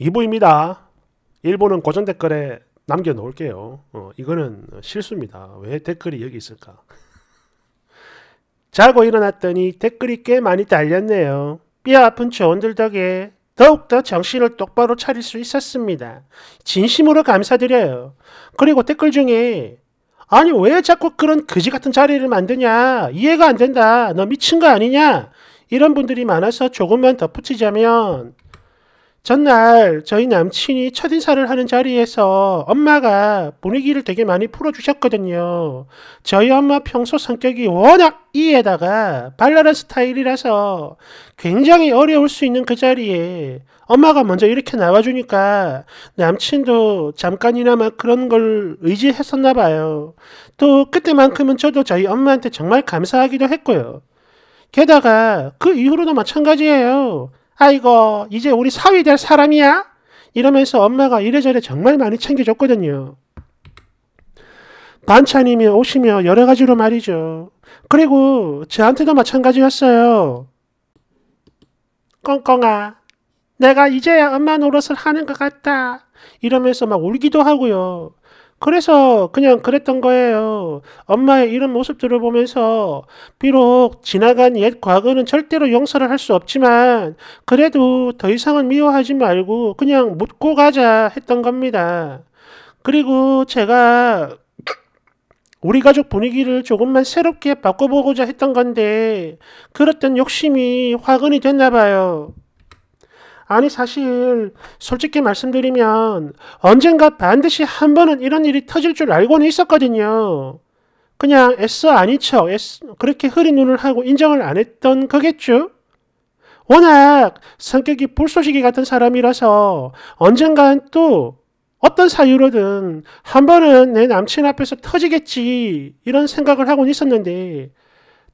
2부입니다. 일본은 고전 댓글에 남겨 놓을게요. 어, 이거는 실수입니다. 왜 댓글이 여기 있을까? 자고 일어났더니 댓글이 꽤 많이 달렸네요. 삐 아픈 조언들 덕에 더욱더 정신을 똑바로 차릴 수 있었습니다. 진심으로 감사드려요. 그리고 댓글 중에 아니 왜 자꾸 그런 그지 같은 자리를 만드냐 이해가 안 된다 너 미친 거 아니냐 이런 분들이 많아서 조금만 덧붙이자면 전날 저희 남친이 첫인사를 하는 자리에서 엄마가 분위기를 되게 많이 풀어주셨거든요. 저희 엄마 평소 성격이 워낙 이에다가 발랄한 스타일이라서 굉장히 어려울 수 있는 그 자리에 엄마가 먼저 이렇게 나와주니까 남친도 잠깐이나마 그런 걸 의지했었나 봐요. 또 그때만큼은 저도 저희 엄마한테 정말 감사하기도 했고요. 게다가 그 이후로도 마찬가지예요. 아이고 이제 우리 사위 될 사람이야? 이러면서 엄마가 이래저래 정말 많이 챙겨줬거든요. 반찬이며 옷이며 여러 가지로 말이죠. 그리고 저한테도 마찬가지였어요. 꽁꽁아, 내가 이제야 엄마 노릇을 하는 것 같다. 이러면서 막 울기도 하고요. 그래서 그냥 그랬던 거예요. 엄마의 이런 모습들을 보면서 비록 지나간 옛 과거는 절대로 용서를 할 수 없지만 그래도 더 이상은 미워하지 말고 그냥 묻고 가자 했던 겁니다. 그리고 제가 우리 가족 분위기를 조금만 새롭게 바꿔보고자 했던 건데 그랬던 욕심이 화근이 됐나 봐요. 아니 사실 솔직히 말씀드리면 언젠가 반드시 한 번은 이런 일이 터질 줄 알고는 있었거든요. 그냥 애써 아닌 척 애써 그렇게 흐린 눈을 하고 인정을 안 했던 거겠죠? 워낙 성격이 불쏘시개 같은 사람이라서 언젠간 또 어떤 사유로든 한 번은 내 남친 앞에서 터지겠지 이런 생각을 하고 있었는데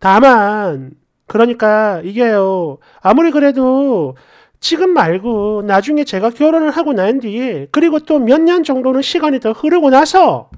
다만 그러니까 이게요 아무리 그래도 지금 말고 나중에 제가 결혼을 하고 난 뒤에 그리고 또 몇 년 정도는 시간이 더 흐르고 나서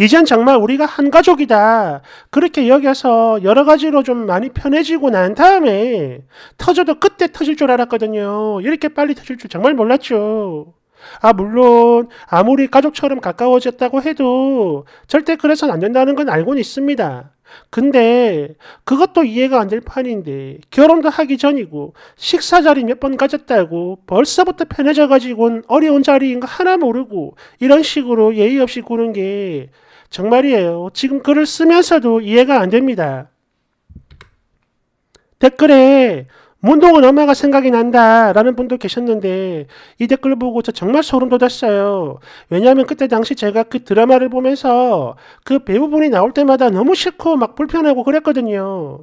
이젠 정말 우리가 한 가족이다. 그렇게 여기서 여러 가지로 좀 많이 편해지고 난 다음에 터져도 그때 터질 줄 알았거든요. 이렇게 빨리 터질 줄 정말 몰랐죠. 아, 물론 아무리 가족처럼 가까워졌다고 해도 절대 그래서는 안 된다는 건 알고는 있습니다. 근데 그것도 이해가 안 될 판인데 결혼도 하기 전이고 식사 자리 몇 번 가졌다고 벌써부터 편해져 가지고 어려운 자리인 거 하나 모르고 이런 식으로 예의 없이 구는 게 정말이에요. 지금 글을 쓰면서도 이해가 안 됩니다. 댓글에 문동은 엄마가 생각이 난다 라는 분도 계셨는데 이 댓글 을 보고 저 정말 소름 돋았어요. 왜냐하면 그때 당시 제가 그 드라마를 보면서 그 배우분이 나올 때마다 너무 싫고 막 불편하고 그랬거든요.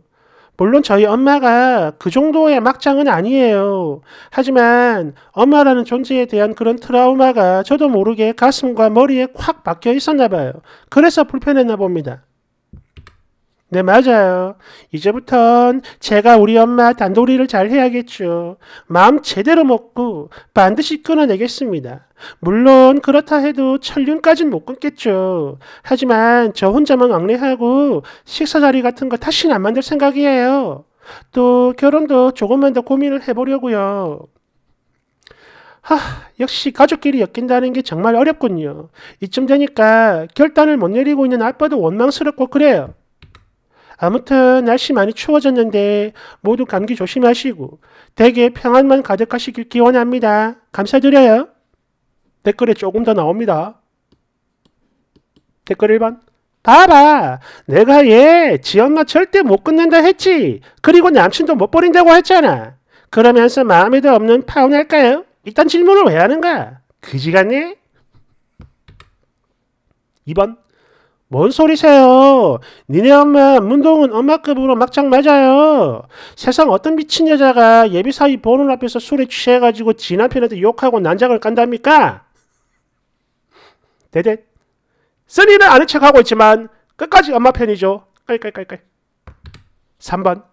물론 저희 엄마가 그 정도의 막장은 아니에요. 하지만 엄마라는 존재에 대한 그런 트라우마가 저도 모르게 가슴과 머리에 확 박혀 있었나 봐요. 그래서 불편했나 봅니다. 네, 맞아요. 이제부턴 제가 우리 엄마 단도리를 잘 해야겠죠. 마음 제대로 먹고 반드시 끊어내겠습니다. 물론 그렇다 해도 천륜까진 못 끊겠죠. 하지만 저 혼자만 왕래하고 식사 자리 같은 거 다시는 안 만들 생각이에요. 또 결혼도 조금만 더 고민을 해보려고요. 하, 역시 가족끼리 엮인다는 게 정말 어렵군요. 이쯤 되니까 결단을 못 내리고 있는 아빠도 원망스럽고 그래요. 아무튼 날씨 많이 추워졌는데 모두 감기 조심하시고 대개 평안만 가득하시길 기원합니다. 감사드려요. 댓글에 조금 더 나옵니다. 댓글 1번 봐봐 내가 얘 지엄마 절대 못 끊는다 했지 그리고 남친도 못 버린다고 했잖아 그러면서 마음에도 없는 파혼할까요? 일단 질문을 왜 하는가? 그지 같네? 2번 뭔 소리세요? 니네 엄마 문동은 엄마급으로 막장 맞아요. 세상 어떤 미친 여자가 예비사위 보는 앞에서 술에 취해가지고 지 남편한테 욕하고 난장을 깐답니까? 대대 쓰니는 아는 척하고 있지만 끝까지 엄마 편이죠. 깔깔깔깔. 3번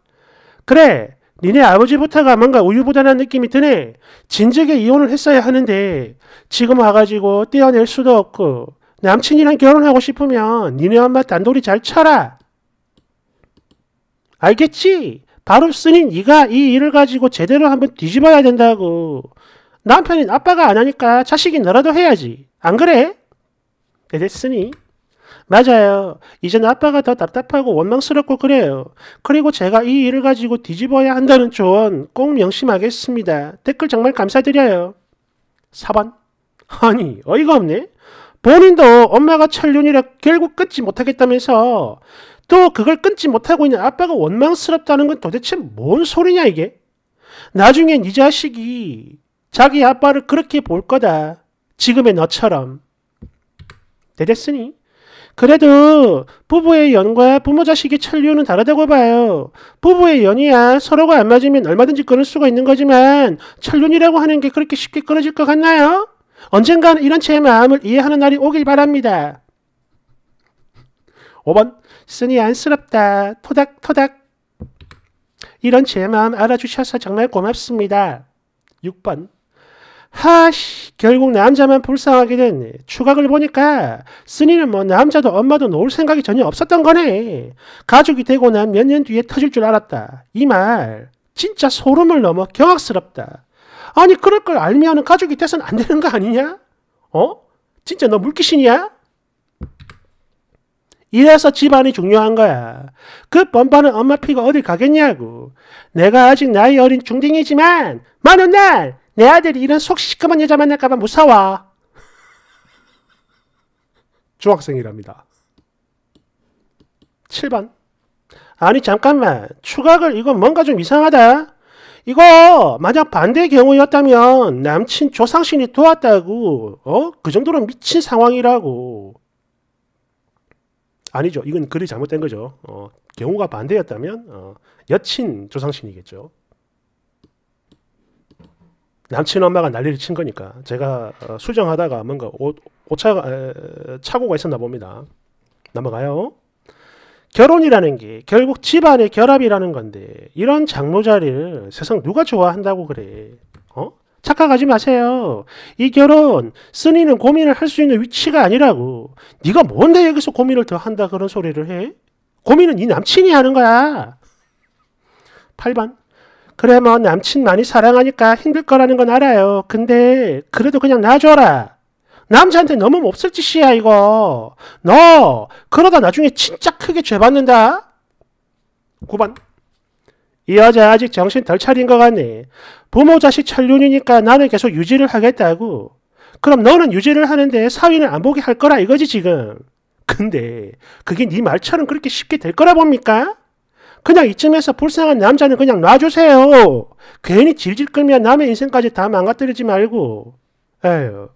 그래 니네 아버지부터가 뭔가 우유부단한 느낌이 드네. 진즉에 이혼을 했어야 하는데 지금 와가지고 떼어낼 수도 없고 남친이랑 결혼하고 싶으면 니네 엄마 단돌이 잘 쳐라. 알겠지? 바로 쓰니 네가 이 일을 가지고 제대로 한번 뒤집어야 된다고. 남편이 아빠가 안 하니까 자식이 너라도 해야지. 안 그래? 됐으니. 맞아요. 이젠 아빠가 더 답답하고 원망스럽고 그래요. 그리고 제가 이 일을 가지고 뒤집어야 한다는 조언 꼭 명심하겠습니다. 댓글 정말 감사드려요. 4번. 아니, 어이가 없네. 본인도 엄마가 천륜이라 결국 끊지 못하겠다면서 또 그걸 끊지 못하고 있는 아빠가 원망스럽다는 건 도대체 뭔 소리냐 이게? 나중엔 이 네 자식이 자기 아빠를 그렇게 볼 거다. 지금의 너처럼. 되됐으니? 그래도 부부의 연과 부모 자식의 천류는 다르다고 봐요. 부부의 연이야 서로가 안 맞으면 얼마든지 끊을 수가 있는 거지만 천륜이라고 하는 게 그렇게 쉽게 끊어질 것 같나요? 언젠간 이런 제 마음을 이해하는 날이 오길 바랍니다. 5번 쓰니 안쓰럽다. 토닥토닥. 이런 제 마음 알아주셔서 정말 고맙습니다. 6번 하씨 결국 남자만 불쌍하게 됐 추각을 보니까 쓰니는 뭐 남자도 엄마도 놓을 생각이 전혀 없었던 거네. 가족이 되고 난 몇 년 뒤에 터질 줄 알았다. 이 말 진짜 소름을 넘어 경악스럽다. 아니 그럴 걸 알면은 가족이 돼서는 안 되는 거 아니냐? 어? 진짜 너 물귀신이야? 이래서 집안이 중요한 거야. 그 번번은 엄마 피가 어딜 가겠냐고. 내가 아직 나이 어린 중딩이지만 먼 훗날 내 아들이 이런 속 시커먼 여자 만날까봐 무서워. 중학생이랍니다. 7번 아니 잠깐만 추각을 이건 뭔가 좀 이상하다. 이거 만약 반대의 경우였다면 남친 조상신이 도왔다고 어? 그 정도로 미친 상황이라고 아니죠. 이건 글이 잘못된 거죠. 어, 경우가 반대였다면 어, 여친 조상신이겠죠. 남친 엄마가 난리를 친 거니까 제가 어, 수정하다가 뭔가 오, 오차 에, 착오가 있었나 봅니다. 넘어가요. 결혼이라는 게 결국 집안의 결합이라는 건데 이런 장로자리를 세상 누가 좋아한다고 그래. 어? 착각하지 마세요. 이 결혼 스님는 고민을 할 수 있는 위치가 아니라고. 네가 뭔데 여기서 고민을 더 한다 그런 소리를 해? 고민은 이 남친이 하는 거야. 8번. 그래 뭐 남친 많이 사랑하니까 힘들 거라는 건 알아요. 근데 그래도 그냥 놔줘라. 남자한테 너무 몹쓸 짓이야 이거. 너 그러다 나중에 진짜 크게 죄 받는다. 9번 이 여자 아직 정신 덜 차린 것 같네. 부모 자식 천륜이니까 나는 계속 유지를 하겠다고. 그럼 너는 유지를 하는데 사위는 안 보게 할 거라 이거지 지금. 근데 그게 네 말처럼 그렇게 쉽게 될 거라 봅니까? 그냥 이쯤에서 불쌍한 남자는 그냥 놔주세요. 괜히 질질 끌면 남의 인생까지 다 망가뜨리지 말고. 에휴.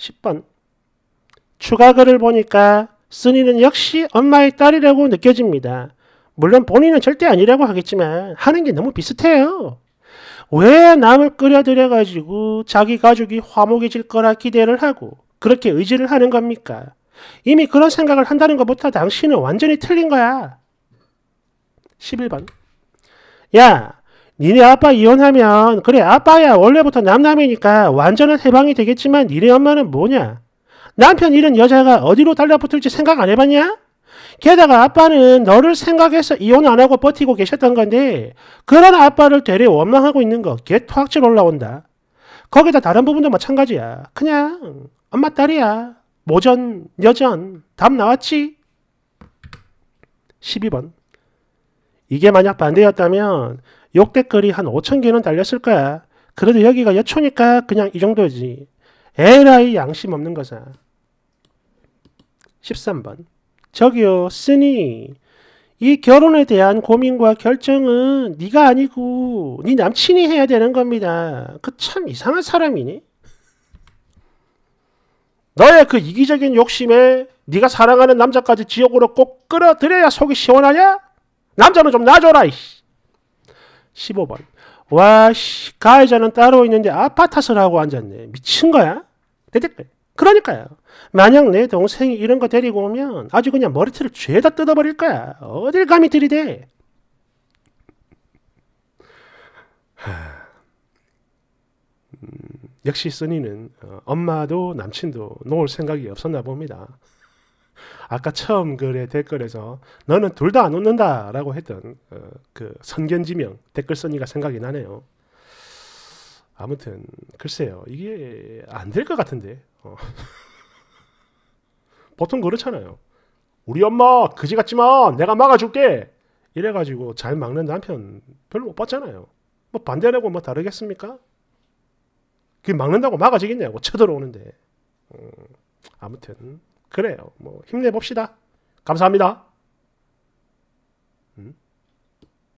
10번. 추가 글을 보니까 쓴이는 역시 엄마의 딸이라고 느껴집니다. 물론 본인은 절대 아니라고 하겠지만 하는 게 너무 비슷해요. 왜 남을 끌어들여가지고 자기 가족이 화목해질 거라 기대를 하고 그렇게 의지를 하는 겁니까? 이미 그런 생각을 한다는 것부터 당신은 완전히 틀린 거야. 11번. 야, 니네 아빠 이혼하면 그래 아빠야 원래부터 남남이니까 완전한 해방이 되겠지만 니네 엄마는 뭐냐? 남편 잃은 여자가 어디로 달라붙을지 생각 안 해봤냐? 게다가 아빠는 너를 생각해서 이혼 안 하고 버티고 계셨던 건데 그런 아빠를 되레 원망하고 있는 거 개토악질 올라온다. 거기다 다른 부분도 마찬가지야. 그냥 엄마 딸이야. 모전, 여전, 답 나왔지? 12번. 이게 만약 반대였다면 욕 댓글이 한 5천 개는 달렸을 거야. 그래도 여기가 여초니까 그냥 이 정도지. 에라이 양심 없는 거잖아. 13번. 저기요, 쓰니 이 결혼에 대한 고민과 결정은 네가 아니고 네 남친이 해야 되는 겁니다. 그 참 이상한 사람이니? 너의 그 이기적인 욕심에 네가 사랑하는 남자까지 지옥으로 꼭 끌어들여야 속이 시원하냐? 남자는 좀 놔줘라. 이씨. 15번. 와, 씨, 가해자는 따로 있는데 아파탓을 하고 앉았네. 미친 거야? 그러니까요. 만약 내 동생이 이런 거 데리고 오면 아주 그냥 머리털을 죄다 뜯어버릴 거야. 어딜 감히 들이대. 음, 역시 쓰니는 어, 엄마도 남친도 놓을 생각이 없었나 봅니다. 아까 처음 글의 댓글에서 너는 둘 다 안 웃는다라고 했던 어, 그 선견지명 댓글 써니가 생각이 나네요. 아무튼 글쎄요 이게 안 될 것 같은데 어. 보통 그렇잖아요. 우리 엄마 그지 같지만 내가 막아줄게 이래가지고 잘 막는 남편 별로 못 봤잖아요. 뭐 반대라고 뭐 다르겠습니까? 그 막는다고 막아지겠냐고 쳐들어오는데 음, 아무튼 그래요. 뭐 힘내봅시다. 감사합니다.